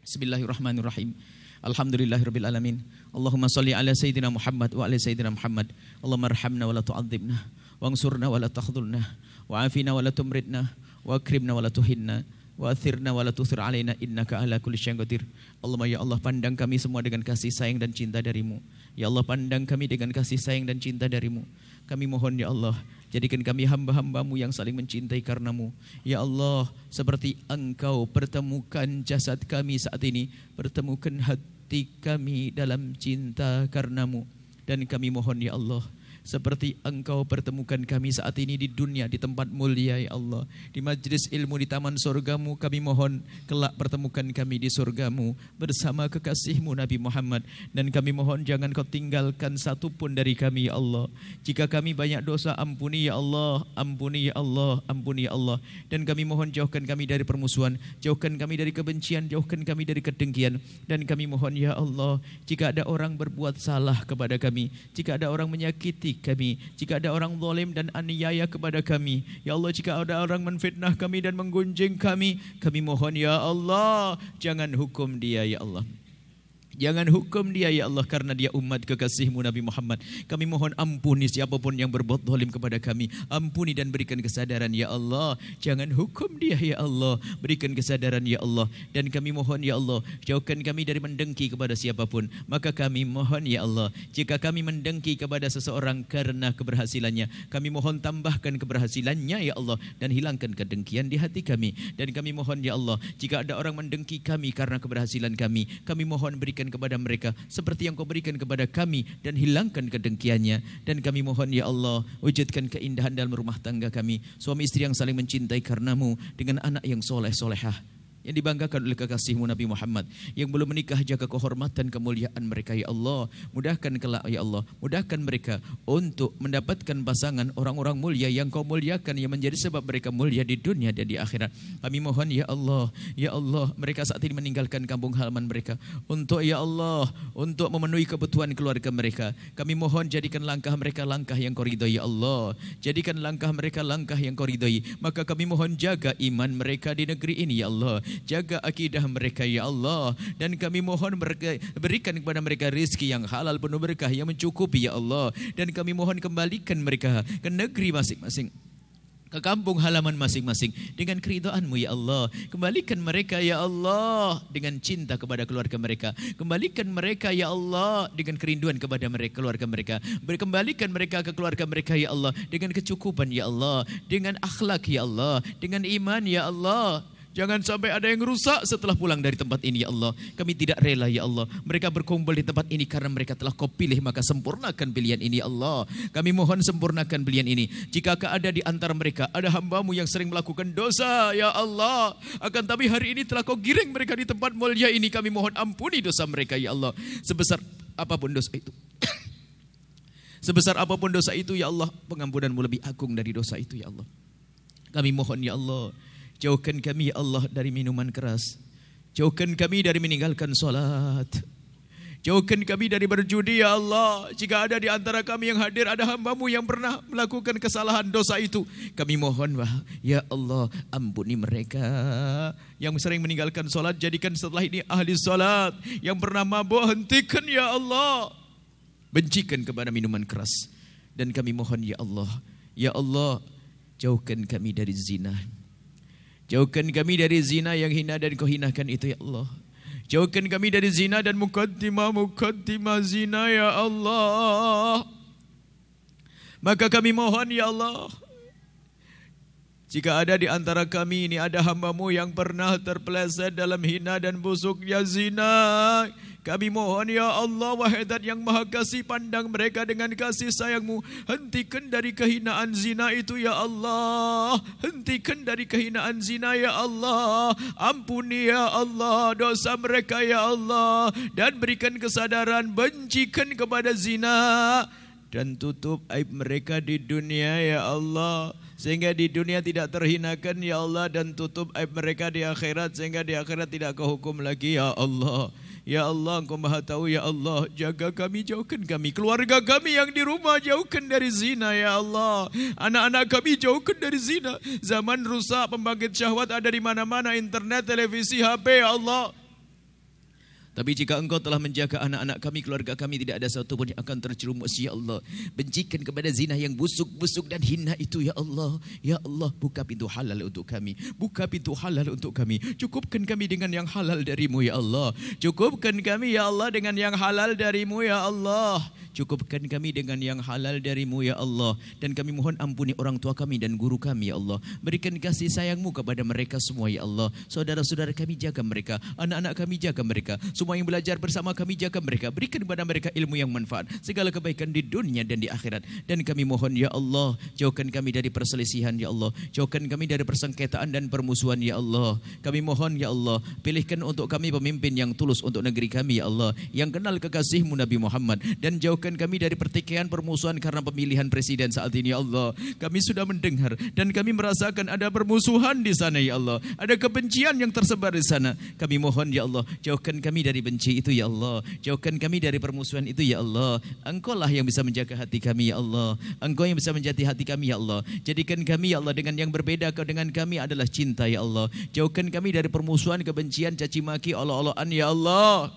Bismillahirrahmanirrahim. Alhamdulillahirabbil alamin. Allahumma shalli ala sayyidina Muhammad wa ala sayyidina Muhammad. Allahumma arhamna wa la tu'adzibna, wansurna wa la takhdhulna, wa afina wa la tumritna, wa akrimna wa la tuhinna. Wa athirna wa la tusir alaina innaka ala kulli syai'in qadir. ya Allah pandang kami semua dengan kasih sayang dan cinta darimu. Ya Allah pandang kami dengan kasih sayang dan cinta darimu. Kami mohon ya Allah Jadikan kami hamba-hambamu yang saling mencintai karenamu Ya Allah Seperti engkau pertemukan jasad kami saat ini Pertemukan hati kami dalam cinta karenamu Dan kami mohon ya Allah seperti engkau pertemukan kami saat ini di dunia, di tempat mulia ya Allah. Di majlis ilmu, di taman surgamu kami mohon kelak pertemukan kami di surgamu bersama kekasihmu Nabi Muhammad. Dan kami mohon jangan kau tinggalkan satu pun dari kami ya Allah. Jika kami banyak dosa ampuni ya Allah, ampuni ya Allah, ampuni ya Allah. Dan kami mohon jauhkan kami dari permusuhan, jauhkan kami dari kebencian, jauhkan kami dari kedengkian. Dan kami mohon ya Allah, jika ada orang berbuat salah kepada kami, jika ada orang menyakiti kami. Jika ada orang zalim dan aniaya kepada kami, ya Allah jika ada orang menfitnah kami dan menggunjing kami, kami mohon ya Allah jangan hukum dia ya Allah. Jangan hukum dia ya Allah karena dia umat kekasihmu Nabi Muhammad. Kami mohon ampuni siapapun yang berbuat zalim kepada kami. Ampuni dan berikan kesadaran ya Allah. Jangan hukum dia ya Allah. Berikan kesadaran ya Allah. Dan kami mohon ya Allah. Jauhkan kami dari mendengki kepada siapapun. Maka kami mohon ya Allah. Jika kami mendengki kepada seseorang karena keberhasilannya. Kami mohon tambahkan keberhasilannya ya Allah. Dan hilangkan kedengkian di hati kami. Dan kami mohon ya Allah. Jika ada orang mendengki kami karena keberhasilan kami. Kami mohon berikan kepada mereka seperti yang kau berikan kepada kami dan hilangkan kedengkiannya dan kami mohon ya Allah wujudkan keindahan dalam rumah tangga kami suami istri yang saling mencintai karenamu dengan anak yang soleh solehah yang dibanggakan oleh kekasihmu Nabi Muhammad yang belum menikah jaga kehormatan kemuliaan mereka ya Allah mudahkan kelak ya Allah mudahkan mereka untuk mendapatkan pasangan orang-orang mulia yang kau muliakan yang menjadi sebab mereka mulia di dunia dan di akhirat kami mohon ya Allah ya Allah mereka saat ini meninggalkan kampung halaman mereka untuk ya Allah untuk memenuhi kebutuhan keluarga mereka kami mohon jadikan langkah mereka langkah yang kau ridhoi ya Allah jadikan langkah mereka langkah yang kau ridhoi maka kami mohon jaga iman mereka di negeri ini ya Allah jaga akidah mereka ya Allah dan kami mohon berikan kepada mereka rezeki yang halal penuh berkah yang mencukupi ya Allah dan kami mohon kembalikan mereka ke negeri masing-masing ke kampung halaman masing-masing dengan keridaanmu ya Allah kembalikan mereka ya Allah dengan cinta kepada keluarga mereka kembalikan mereka ya Allah dengan kerinduan kepada mereka keluarga mereka berkembalikan mereka ke keluarga mereka ya Allah dengan kecukupan ya Allah dengan akhlak ya Allah dengan iman ya Allah Jangan sampai ada yang rusak setelah pulang dari tempat ini ya Allah. Kami tidak rela ya Allah. Mereka berkumpul di tempat ini karena mereka telah kau pilih. Maka sempurnakan pilihan ini ya Allah. Kami mohon sempurnakan pilihan ini. Jika ada di antara mereka ada hambamu yang sering melakukan dosa ya Allah. Akan tapi hari ini telah kau giring mereka di tempat mulia ini. Kami mohon ampuni dosa mereka ya Allah. Sebesar apapun dosa itu. Sebesar apapun dosa itu ya Allah. Pengampunanmu lebih agung dari dosa itu ya Allah. Kami mohon ya Allah. Jauhkan kami ya Allah dari minuman keras. Jauhkan kami dari meninggalkan solat. Jauhkan kami dari berjudi ya Allah. Jika ada di antara kami yang hadir ada hambamu yang pernah melakukan kesalahan dosa itu. Kami mohon wah, ya Allah ampuni mereka. Yang sering meninggalkan solat jadikan setelah ini ahli solat. Yang pernah mabuk hentikan ya Allah. Bencikan kepada minuman keras. Dan kami mohon ya Allah. Ya Allah jauhkan kami dari zina. Jauhkan kami dari zina yang hina dan kau hinakan itu ya Allah. Jauhkan kami dari zina dan mukaddimah mukaddimah zina ya Allah. Maka kami mohon ya Allah. Jika ada di antara kami ini ada hambamu yang pernah terpeleset dalam hina dan busuknya zina. Kami mohon ya Allah wahidat yang maha kasih pandang mereka dengan kasih sayangmu. Hentikan dari kehinaan zina itu ya Allah. Hentikan dari kehinaan zina ya Allah. Ampuni ya Allah dosa mereka ya Allah. Dan berikan kesadaran bencikan kepada zina. dan tutup aib mereka di dunia ya Allah sehingga di dunia tidak terhinakan ya Allah dan tutup aib mereka di akhirat sehingga di akhirat tidak kehukum hukum lagi ya Allah Ya Allah engkau maha tahu ya Allah Jaga kami jauhkan kami Keluarga kami yang di rumah jauhkan dari zina ya Allah Anak-anak kami jauhkan dari zina Zaman rusak pembangkit syahwat ada di mana-mana Internet, televisi, HP ya Allah Tapi jika engkau telah menjaga anak-anak kami, keluarga kami, tidak ada satu pun yang akan terjerumus, Ya Allah. Bencikan kepada zina yang busuk-busuk dan hina itu, Ya Allah. Ya Allah, buka pintu halal untuk kami. Buka pintu halal untuk kami. Cukupkan kami dengan yang halal darimu, Ya Allah. Cukupkan kami, Ya Allah, dengan yang halal darimu, Ya Allah. Cukupkan kami dengan yang halal darimu ya Allah. Dan kami mohon ampuni orang tua kami dan guru kami ya Allah. Berikan kasih sayangmu kepada mereka semua ya Allah. Saudara-saudara kami jaga mereka. Anak-anak kami jaga mereka. Semua yang belajar bersama kami jaga mereka. Berikan kepada mereka ilmu yang manfaat. Segala kebaikan di dunia dan di akhirat. Dan kami mohon ya Allah. Jauhkan kami dari perselisihan ya Allah. Jauhkan kami dari persengketaan dan permusuhan ya Allah. Kami mohon ya Allah. Pilihkan untuk kami pemimpin yang tulus untuk negeri kami ya Allah. Yang kenal kekasihmu Nabi Muhammad. Dan jauhkan jauhkan kami dari pertikaian permusuhan karena pemilihan presiden saat ini ya Allah. Kami sudah mendengar dan kami merasakan ada permusuhan di sana ya Allah. Ada kebencian yang tersebar di sana. Kami mohon ya Allah, jauhkan kami dari benci itu ya Allah. Jauhkan kami dari permusuhan itu ya Allah. Engkau lah yang bisa menjaga hati kami ya Allah. Engkau yang bisa menjadi hati kami ya Allah. Jadikan kami ya Allah dengan yang berbeda kau dengan kami adalah cinta ya Allah. Jauhkan kami dari permusuhan, kebencian, caci maki, olok-olokan ya Allah.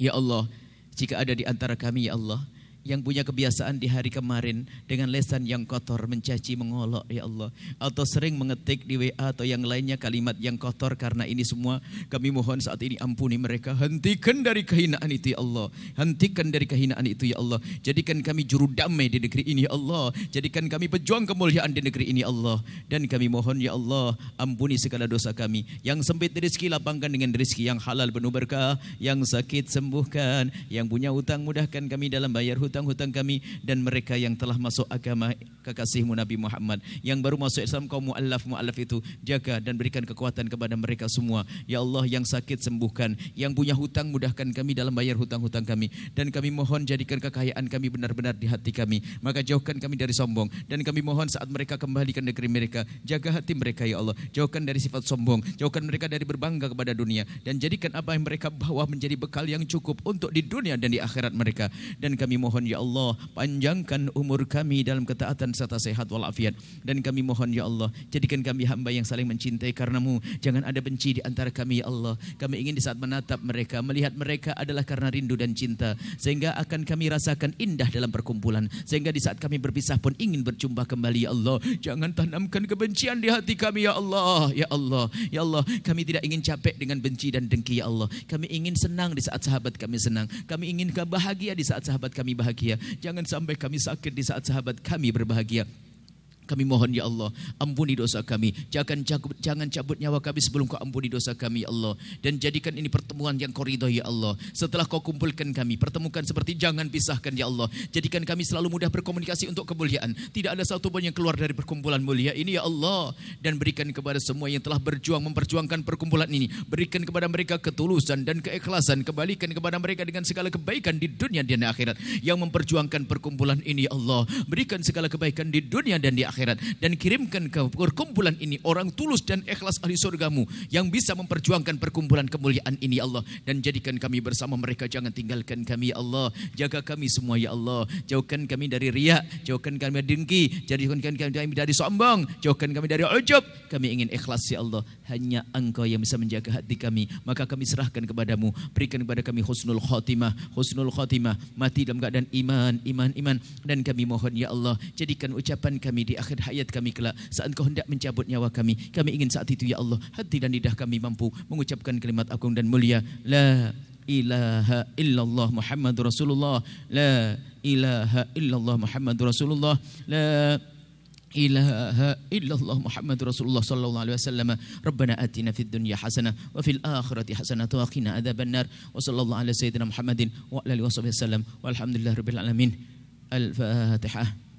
Ya Allah. Jika ada di antara kami ya Allah yang punya kebiasaan di hari kemarin dengan lesan yang kotor mencaci mengolok ya Allah atau sering mengetik di WA atau yang lainnya kalimat yang kotor karena ini semua kami mohon saat ini ampuni mereka hentikan dari kehinaan itu ya Allah hentikan dari kehinaan itu ya Allah jadikan kami juru damai di negeri ini ya Allah jadikan kami pejuang kemuliaan di negeri ini ya Allah dan kami mohon ya Allah ampuni segala dosa kami yang sempit rezeki lapangkan dengan rezeki yang halal penuh berkah yang sakit sembuhkan yang punya utang mudahkan kami dalam bayar hutang hutang-hutang kami dan mereka yang telah masuk agama kekasihmu Nabi Muhammad yang baru masuk Islam kaum muallaf muallaf itu jaga dan berikan kekuatan kepada mereka semua ya Allah yang sakit sembuhkan yang punya hutang mudahkan kami dalam bayar hutang-hutang kami dan kami mohon jadikan kekayaan kami benar-benar di hati kami maka jauhkan kami dari sombong dan kami mohon saat mereka kembali ke negeri mereka jaga hati mereka ya Allah jauhkan dari sifat sombong jauhkan mereka dari berbangga kepada dunia dan jadikan apa yang mereka bawa menjadi bekal yang cukup untuk di dunia dan di akhirat mereka dan kami mohon mohon ya Allah panjangkan umur kami dalam ketaatan serta sehat walafiat dan kami mohon ya Allah jadikan kami hamba yang saling mencintai karenamu jangan ada benci di antara kami ya Allah kami ingin di saat menatap mereka melihat mereka adalah karena rindu dan cinta sehingga akan kami rasakan indah dalam perkumpulan sehingga di saat kami berpisah pun ingin berjumpa kembali ya Allah jangan tanamkan kebencian di hati kami ya Allah ya Allah ya Allah kami tidak ingin capek dengan benci dan dengki ya Allah kami ingin senang di saat sahabat kami senang kami ingin bahagia di saat sahabat kami bahagia berbahagia. Jangan sampai kami sakit di saat sahabat kami berbahagia. Kami mohon ya Allah, ampuni dosa kami. Jangan cabut, jangan cabut nyawa kami sebelum kau ampuni dosa kami ya Allah. Dan jadikan ini pertemuan yang kau ya Allah. Setelah kau kumpulkan kami, pertemukan seperti jangan pisahkan ya Allah. Jadikan kami selalu mudah berkomunikasi untuk kemuliaan. Tidak ada satu pun yang keluar dari perkumpulan mulia ini ya Allah. Dan berikan kepada semua yang telah berjuang memperjuangkan perkumpulan ini. Berikan kepada mereka ketulusan dan keikhlasan. Kembalikan kepada mereka dengan segala kebaikan di dunia dan di akhirat. Yang memperjuangkan perkumpulan ini ya Allah. Berikan segala kebaikan di dunia dan di akhirat akhirat. Dan kirimkan ke perkumpulan ini orang tulus dan ikhlas ahli surgamu yang bisa memperjuangkan perkumpulan kemuliaan ini Allah. Dan jadikan kami bersama mereka, jangan tinggalkan kami ya Allah. Jaga kami semua ya Allah. Jauhkan kami dari riak, jauhkan kami dari dengki, jauhkan kami dari sombong, jauhkan kami dari ujub. Kami ingin ikhlas ya Allah. Hanya engkau yang bisa menjaga hati kami. Maka kami serahkan kepadamu. Berikan kepada kami husnul khotimah, husnul khotimah. Mati dalam keadaan iman, iman, iman. Dan kami mohon ya Allah, jadikan ucapan kami di akhir akhir hayat kami kelak saat engkau hendak mencabut nyawa kami kami ingin saat itu ya Allah hati dan lidah kami mampu mengucapkan kalimat agung dan mulia la ilaha illallah Muhammadur Rasulullah la ilaha illallah Muhammadur Rasulullah la إله إلا الله محمد رسول الله صلى الله عليه وسلم ربنا آتنا في الدنيا حسنة وفي الآخرة حسنة وقنا عذاب النار وصلى الله على سيدنا محمد وعلى آله وصحبه وسلم والحمد لله رب العالمين الفاتحة